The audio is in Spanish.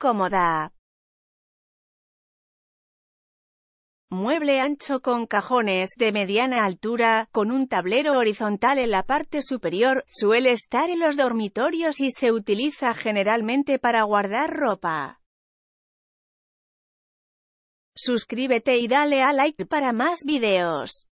cómoda. Mueble ancho con cajones de mediana altura, con un tablero horizontal en la parte superior, suele estar en los dormitorios y se utiliza generalmente para guardar ropa. Suscríbete y dale a like para más videos.